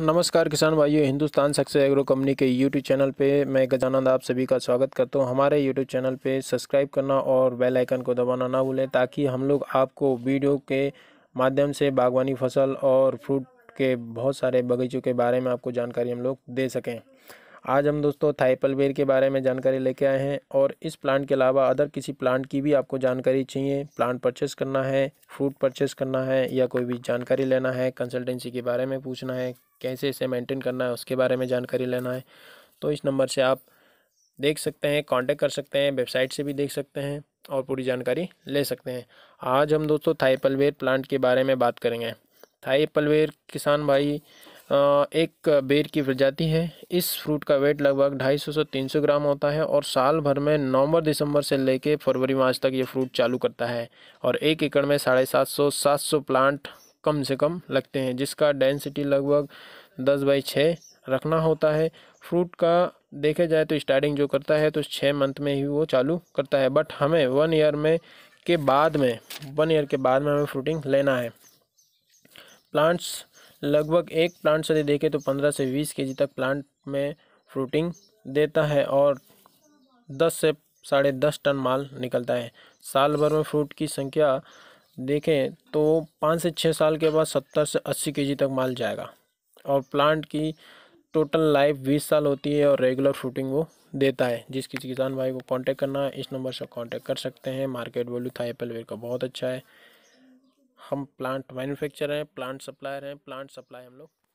नमस्कार किसान भाइयों हिंदुस्तान सक्सेस एग्रो कंपनी के यूट्यूब चैनल पे मैं गजानंद आप सभी का स्वागत करता हूँ हमारे यूट्यूब चैनल पे सब्सक्राइब करना और बेल आइकन को दबाना ना भूलें ताकि हम लोग आपको वीडियो के माध्यम से बागवानी फसल और फ्रूट के बहुत सारे बगीचों के बारे में आपको जानकारी हम लोग दे सकें आज हम दोस्तों थाईपलवेर के बारे में जानकारी लेके आए हैं और इस प्लांट के अलावा अदर किसी प्लांट की भी आपको जानकारी चाहिए प्लांट परचेस करना है फ्रूट परचेस करना है या कोई भी जानकारी लेना है कंसल्टेंसी के बारे में पूछना है कैसे इसे मेंटेन करना है उसके बारे में जानकारी लेना है तो इस नंबर से आप देख सकते हैं कॉन्टेक्ट कर सकते हैं वेबसाइट से भी देख सकते हैं और पूरी जानकारी ले सकते हैं आज हम दोस्तों थाईपलवेर प्लांट के बारे में बात करेंगे थाईपलवेर किसान भाई एक बेर की प्रजाति है इस फ्रूट का वेट लगभग 250 से 300 ग्राम होता है और साल भर में नवंबर दिसंबर से लेके फरवरी मार्च तक ये फ्रूट चालू करता है और एक एकड़ में साढ़े सात सौ सात सौ प्लांट कम से कम लगते हैं जिसका डेंसिटी लगभग दस बाई छः रखना होता है फ्रूट का देखा जाए तो स्टार्टिंग जो करता है तो छः मंथ में ही वो चालू करता है बट हमें वन ईयर में के बाद में वन ईयर के बाद में हमें फ्रूटिंग लेना है प्लांट्स लगभग एक प्लांट यदि देखें तो पंद्रह से बीस के तक प्लांट में फ्रूटिंग देता है और दस से साढ़े दस टन माल निकलता है साल भर में फ्रूट की संख्या देखें तो पाँच से छः साल के बाद सत्तर से अस्सी के तक माल जाएगा और प्लांट की टोटल लाइफ बीस साल होती है और रेगुलर फ्रूटिंग वो देता है जिस किसी किसान भाई को कांटेक्ट करना है इस नंबर से कांटेक्ट कर सकते हैं मार्केट वैल्यू था एप्पल वेयर का बहुत अच्छा है हम प्लांट मैन्युफैक्चर हैं प्लांट सप्लायर हैं प्लांट सप्लाई हम लोग